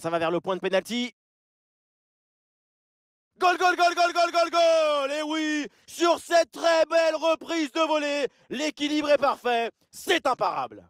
Ça va vers le point de pénalty. Gol, gol, gol, goal, goal, goal, goal Et oui, sur cette très belle reprise de volée, l'équilibre est parfait, c'est imparable